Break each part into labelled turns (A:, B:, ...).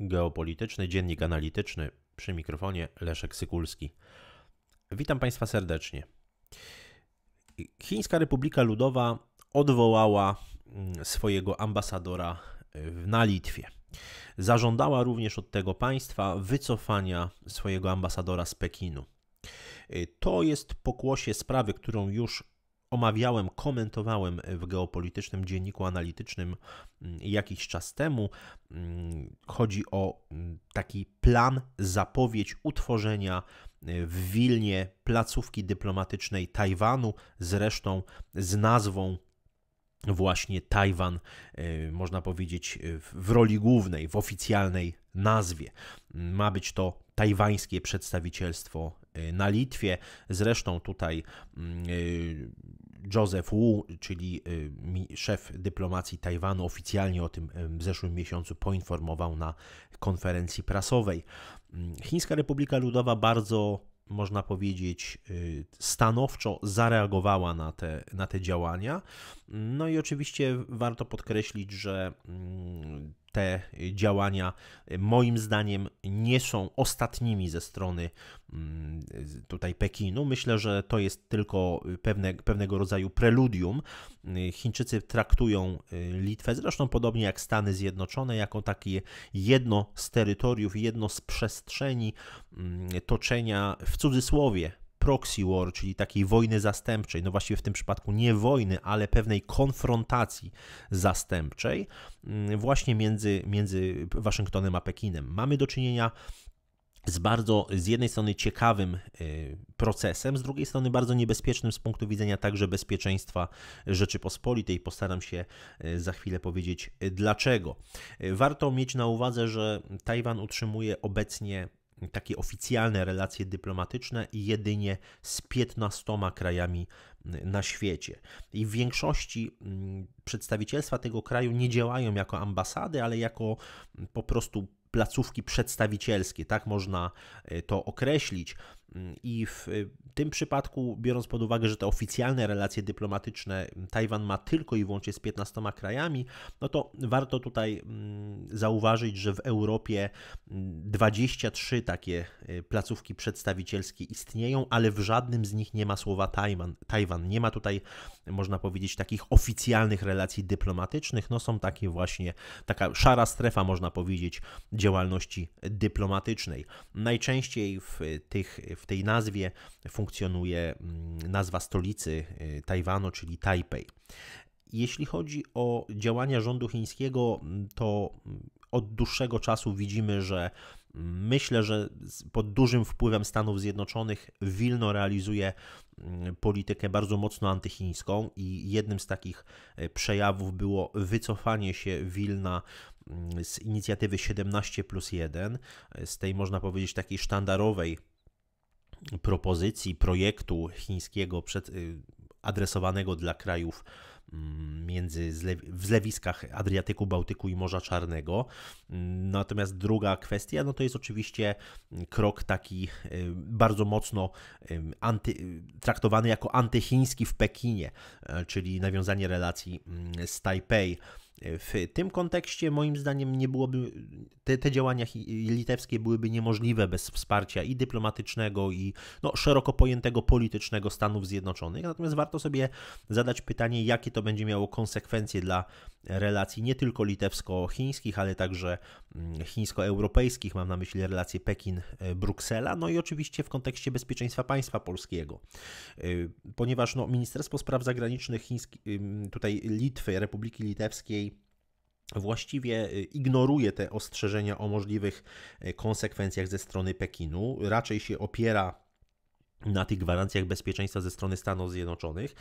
A: Geopolityczny Dziennik Analityczny przy mikrofonie Leszek Sykulski. Witam Państwa serdecznie. Chińska Republika Ludowa odwołała mm, swojego ambasadora y, na Litwie. Zażądała również od tego państwa wycofania swojego ambasadora z Pekinu. Y, to jest pokłosie sprawy, którą już omawiałem, komentowałem w geopolitycznym dzienniku analitycznym mm, jakiś czas temu. Mm, chodzi o mm, taki plan, zapowiedź utworzenia y, w Wilnie placówki dyplomatycznej Tajwanu, zresztą z nazwą właśnie Tajwan, y, można powiedzieć, y, w roli głównej, w oficjalnej nazwie. Ma być to tajwańskie przedstawicielstwo na Litwie. Zresztą tutaj Joseph Wu, czyli y, szef dyplomacji Tajwanu, oficjalnie o tym w zeszłym miesiącu poinformował na konferencji prasowej. Mm, Chińska Republika Ludowa bardzo można powiedzieć, y, stanowczo zareagowała na te, na te działania. No i oczywiście warto podkreślić, że mm, te działania y, moim zdaniem nie są ostatnimi ze strony mm, tutaj Pekinu. Myślę, że to jest tylko pewne, pewnego rodzaju preludium. Y, Chińczycy traktują y, Litwę, zresztą podobnie jak Stany Zjednoczone, jako takie jedno z terytoriów, jedno z przestrzeni mm, toczenia w cudzysłowie proxy war, czyli takiej wojny zastępczej, no właściwie w tym przypadku nie wojny, ale pewnej konfrontacji zastępczej mm, właśnie między, między Waszyngtonem a Pekinem. Mamy do czynienia z bardzo z jednej strony ciekawym y, procesem, z drugiej strony bardzo niebezpiecznym z punktu widzenia także bezpieczeństwa Rzeczypospolitej. Postaram się y, za chwilę powiedzieć dlaczego. Y, warto mieć na uwadze, że Tajwan utrzymuje obecnie takie oficjalne relacje dyplomatyczne jedynie z 15 krajami mm, na świecie. I w większości mm, przedstawicielstwa tego kraju nie działają jako ambasady, ale jako mm, po prostu placówki przedstawicielskie, tak można e, to określić. I w e, tym przypadku, biorąc pod uwagę, że te oficjalne relacje dyplomatyczne Tajwan ma tylko i wyłącznie z 15 krajami, no to warto tutaj zauważyć, że w Europie 23 mm, takie y, placówki przedstawicielskie istnieją, ale w żadnym z nich nie ma słowa Tajwan. Tajwan. Nie ma tutaj, można powiedzieć, takich oficjalnych relacji dyplomatycznych. No są takie właśnie, taka szara strefa, można powiedzieć, działalności dyplomatycznej. Najczęściej w, y, tych, w tej nazwie funkcjonuje mm, nazwa stolicy y, Tajwanu, czyli Tajpej. Jeśli chodzi o działania rządu chińskiego, mm, to mm, od dłuższego czasu widzimy, że mm, myślę, że pod dużym wpływem Stanów Zjednoczonych Wilno realizuje politykę bardzo mocno antychińską i jednym z takich e, przejawów było wycofanie się Wilna z inicjatywy 17 plus 1, e, z tej można powiedzieć takiej sztandarowej propozycji, projektu chińskiego przed y, adresowanego dla krajów mm, między w zlewiskach Adriatyku, Bałtyku i Morza Czarnego. Mm, natomiast druga kwestia, no to jest oczywiście mm, krok taki y, bardzo mocno y, anty, y, traktowany jako antychiński w Pekinie, czyli nawiązanie relacji z Tajpej. W tym kontekście moim zdaniem nie byłoby, te, te działania litewskie byłyby niemożliwe bez wsparcia i dyplomatycznego, i no, szeroko pojętego politycznego Stanów Zjednoczonych. Natomiast warto sobie zadać pytanie, jakie to będzie miało konsekwencje dla relacji nie tylko litewsko-chińskich, ale także mm, chińsko-europejskich, mam na myśli relacje Pekin-Bruksela, no i oczywiście w kontekście bezpieczeństwa państwa polskiego. Y, ponieważ no, Ministerstwo Spraw Zagranicznych Chiński, y, tutaj Litwy, Republiki Litewskiej właściwie y, ignoruje te ostrzeżenia o możliwych y, konsekwencjach ze strony Pekinu, raczej się opiera na tych gwarancjach bezpieczeństwa ze strony Stanów Zjednoczonych.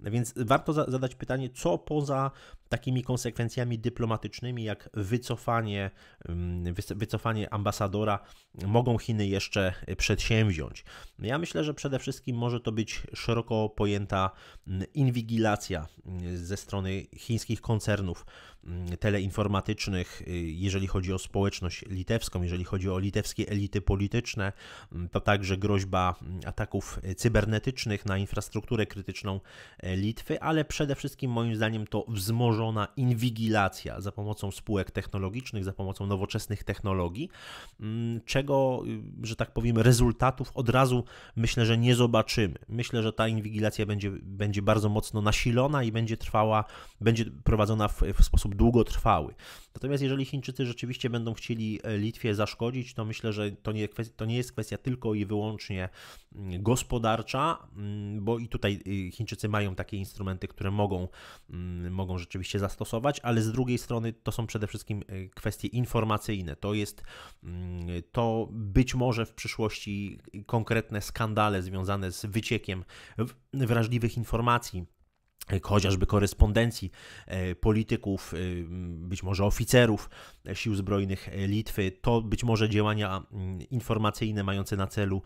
A: Więc warto zadać pytanie, co poza takimi konsekwencjami dyplomatycznymi jak wycofanie, mm, wycofanie ambasadora mogą Chiny jeszcze przedsięwziąć. Ja myślę, że przede wszystkim może to być szeroko pojęta mm, inwigilacja mm, ze strony chińskich koncernów teleinformatycznych, y, jeżeli chodzi o społeczność litewską, jeżeli chodzi o litewskie elity polityczne, to także groźba ataków cybernetycznych na infrastrukturę krytyczną e, Litwy, ale przede wszystkim moim zdaniem to wzmożone założona inwigilacja za pomocą spółek technologicznych, za pomocą nowoczesnych technologii, mm, czego, y, że tak powiem, rezultatów od razu myślę, że nie zobaczymy. Myślę, że ta inwigilacja będzie, będzie bardzo mocno nasilona i będzie trwała, będzie prowadzona w, w sposób długotrwały. Natomiast jeżeli Chińczycy rzeczywiście będą chcieli e, Litwie zaszkodzić, to myślę, że to nie, to nie jest kwestia tylko i wyłącznie mm, gospodarcza, mm, bo i tutaj y, Chińczycy mają takie instrumenty, które mogą, mm, mogą rzeczywiście zastosować, ale z drugiej strony to są przede wszystkim y, kwestie informacyjne. To jest to być może w przyszłości konkretne skandale związane z wyciekiem wrażliwych informacji chociażby korespondencji e, polityków, e, być może oficerów e, sił zbrojnych Litwy, to być może działania informacyjne mające na celu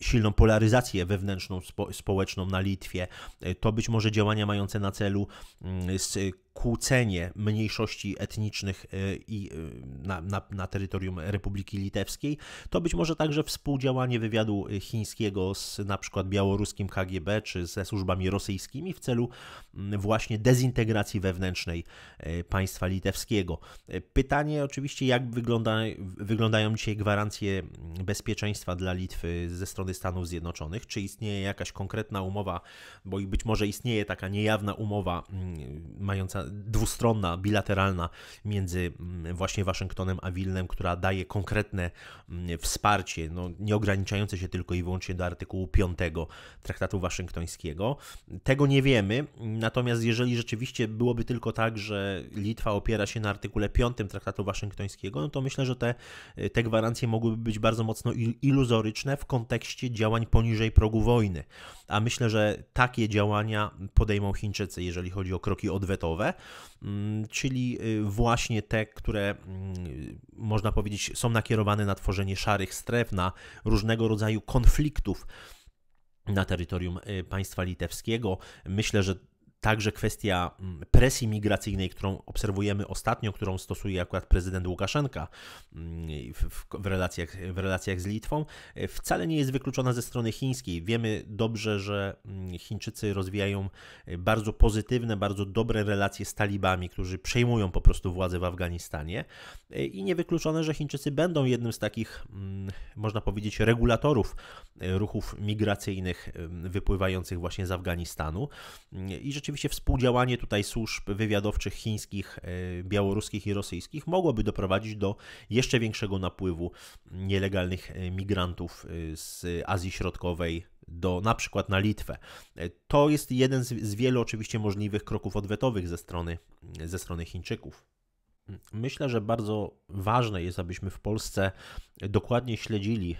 A: silną polaryzację wewnętrzną, społeczną na Litwie, to być może działania mające na celu kłócenie mniejszości etnicznych e, i e, na, na, na, terytorium Republiki Litewskiej, to być może także współdziałanie wywiadu e, chińskiego z na przykład białoruskim KGB czy ze służbami rosyjskimi w celu właśnie dezintegracji wewnętrznej państwa litewskiego. Pytanie oczywiście, jak wygląda, wyglądają dzisiaj gwarancje bezpieczeństwa dla Litwy ze strony Stanów Zjednoczonych, czy istnieje jakaś konkretna umowa, bo i być może istnieje taka niejawna umowa mająca dwustronna, bilateralna między mm, właśnie Waszyngtonem a Wilnem, która daje konkretne mm, wsparcie, no, nie ograniczające się tylko i wyłącznie do artykułu 5 Traktatu Waszyngtońskiego. Tego nie wiemy, natomiast jeżeli rzeczywiście byłoby tylko tak, że Litwa opiera się na artykule 5 Traktatu Waszyngtońskiego, no to myślę, że te, te gwarancje mogłyby być bardzo mocno iluzoryczne w kontekście działań poniżej progu wojny. A myślę, że takie działania podejmą Chińczycy, jeżeli chodzi o kroki odwetowe. Mm, czyli y, właśnie te, które mm, można powiedzieć są nakierowane na tworzenie szarych stref, na różnego rodzaju konfliktów na terytorium y, państwa litewskiego. Myślę, że Także kwestia mm, presji migracyjnej, którą obserwujemy ostatnio, którą stosuje akurat prezydent Łukaszenka mm, w, w, relacjach, w relacjach z Litwą, e, wcale nie jest wykluczona ze strony chińskiej. Wiemy dobrze, że mm, Chińczycy rozwijają e, bardzo pozytywne, bardzo dobre relacje z talibami, którzy przejmują po prostu władzę w Afganistanie e, i niewykluczone, że Chińczycy będą jednym z takich, można powiedzieć, regulatorów ruchów migracyjnych wypływających właśnie z Afganistanu i rzeczywiście rzeczywiście współdziałanie tutaj służb wywiadowczych chińskich, e, białoruskich i rosyjskich mogłoby doprowadzić do jeszcze większego napływu nielegalnych e, migrantów e, z Azji Środkowej do na przykład na Litwę. To jest jeden z, z wielu oczywiście możliwych kroków odwetowych ze strony, ze strony Chińczyków. Myślę, że bardzo ważne jest, abyśmy w Polsce dokładnie śledzili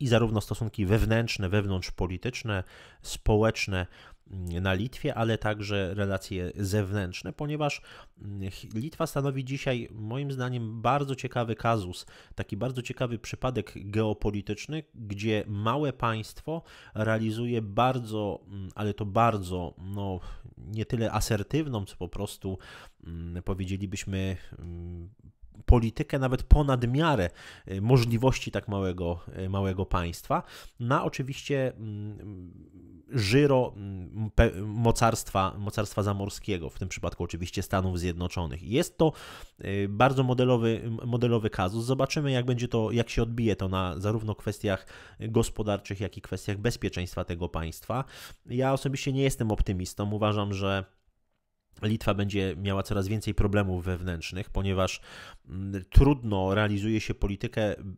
A: i zarówno stosunki wewnętrzne, wewnątrzpolityczne, społeczne, na Litwie, ale także relacje zewnętrzne, ponieważ mm, Litwa stanowi dzisiaj, moim zdaniem, bardzo ciekawy kazus, taki bardzo ciekawy przypadek geopolityczny, gdzie małe państwo realizuje bardzo, mm, ale to bardzo, no nie tyle asertywną, co po prostu mm, powiedzielibyśmy politykę nawet ponad miarę y, możliwości tak małego, y, małego państwa, na oczywiście żyro mm, mocarstwa, mocarstwa zamorskiego, w tym przypadku oczywiście Stanów Zjednoczonych. Jest to y, bardzo modelowy, modelowy kazus. Zobaczymy, jak będzie to, jak się odbije to na zarówno kwestiach gospodarczych, jak i kwestiach bezpieczeństwa tego państwa. Ja osobiście nie jestem optymistą. Uważam, że Litwa będzie miała coraz więcej problemów wewnętrznych, ponieważ mm, trudno realizuje się politykę mm,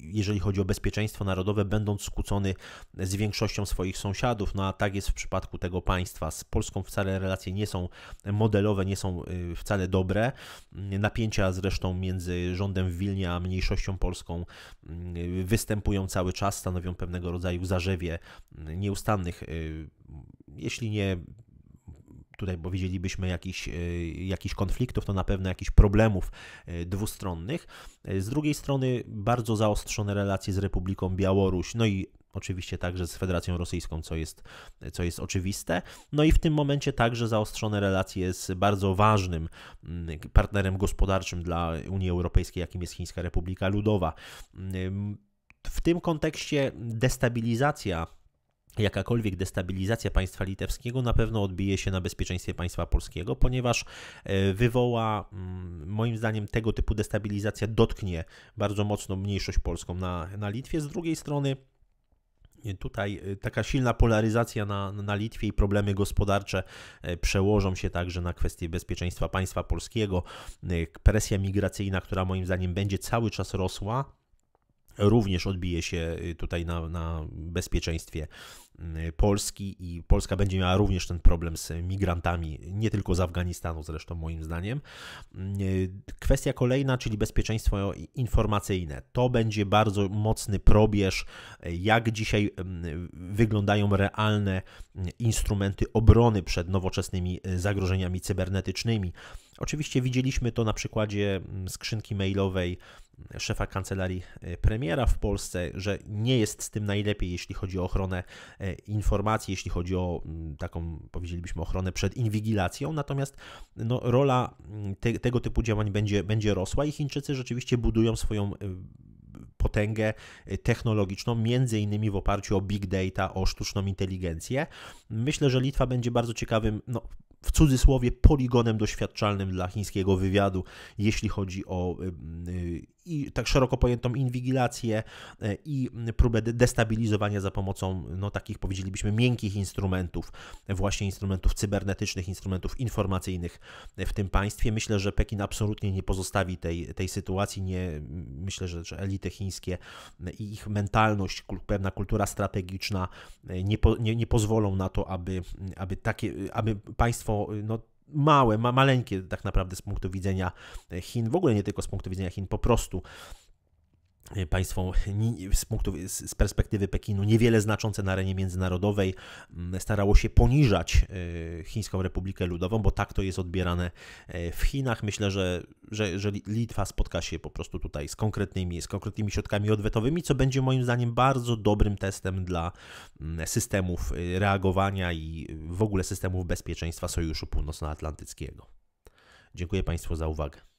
A: jeżeli chodzi o bezpieczeństwo narodowe, będąc skłócony z większością swoich sąsiadów. No a tak jest w przypadku tego państwa. Z Polską wcale relacje nie są modelowe, nie są y, wcale dobre. Napięcia zresztą między rządem w Wilnie a mniejszością polską y, występują cały czas, stanowią pewnego rodzaju zarzewie y, nieustannych, jeśli nie tutaj widzielibyśmy jakichś e, jakich konfliktów, to na pewno jakichś problemów e, dwustronnych. E, z drugiej strony bardzo zaostrzone relacje z Republiką Białoruś, no i oczywiście także z Federacją Rosyjską, co jest, co jest oczywiste. No i w tym momencie także zaostrzone relacje z bardzo ważnym mm, partnerem gospodarczym dla Unii Europejskiej, jakim jest Chińska Republika Ludowa. W tym kontekście destabilizacja Jakakolwiek destabilizacja państwa litewskiego na pewno odbije się na bezpieczeństwie państwa polskiego, ponieważ e, wywoła, mm, moim zdaniem, tego typu destabilizacja dotknie bardzo mocno mniejszość polską na, na Litwie. Z drugiej strony, e, Tutaj e, taka silna polaryzacja na, na Litwie i problemy gospodarcze przełożą się także na kwestie bezpieczeństwa państwa polskiego. Presja migracyjna, która moim zdaniem będzie cały czas rosła, również odbije się y, tutaj na, na bezpieczeństwie y, Polski i Polska będzie miała również ten problem z migrantami, nie tylko z Afganistanu zresztą moim zdaniem. Y, kwestia kolejna, czyli bezpieczeństwo informacyjne. To będzie bardzo mocny probierz, jak dzisiaj wyglądają realne instrumenty obrony przed nowoczesnymi zagrożeniami cybernetycznymi. Oczywiście widzieliśmy to na przykładzie mm, skrzynki mailowej szefa kancelarii e, premiera w Polsce, że nie jest z tym najlepiej, jeśli chodzi o ochronę e, informacji, jeśli chodzi o mm, taką, powiedzielibyśmy, ochronę przed inwigilacją. Natomiast no, rola mm, te, tego typu działań będzie, będzie rosła i Chińczycy rzeczywiście budują swoją e, potęgę technologiczną, między innymi w oparciu o big data, o sztuczną inteligencję. Myślę, że Litwa będzie bardzo ciekawym no, w cudzysłowie poligonem doświadczalnym dla chińskiego wywiadu, jeśli chodzi o i tak szeroko pojętą inwigilację e, i próbę destabilizowania za pomocą no, takich powiedzielibyśmy miękkich instrumentów, właśnie instrumentów cybernetycznych, instrumentów informacyjnych w tym państwie. Myślę, że Pekin absolutnie nie pozostawi tej, tej sytuacji. Nie, myślę, że, że elity chińskie i ich mentalność, pewna kultura strategiczna e, nie, po, nie, nie pozwolą na to, aby, aby, takie, aby państwo państwo no, małe, ma, maleńkie tak naprawdę z punktu widzenia Chin, w ogóle nie tylko z punktu widzenia Chin, po prostu Y, państwo z, punktu, z perspektywy Pekinu niewiele znaczące na arenie międzynarodowej mm, starało się poniżać y, Chińską Republikę Ludową, bo tak to jest odbierane y, w Chinach. Myślę, że, że, że Litwa spotka się po prostu tutaj z konkretnymi, z konkretnymi środkami odwetowymi, co będzie moim zdaniem bardzo dobrym testem dla mm, systemów reagowania i w ogóle systemów bezpieczeństwa Sojuszu Północnoatlantyckiego. Dziękuję Państwu za uwagę.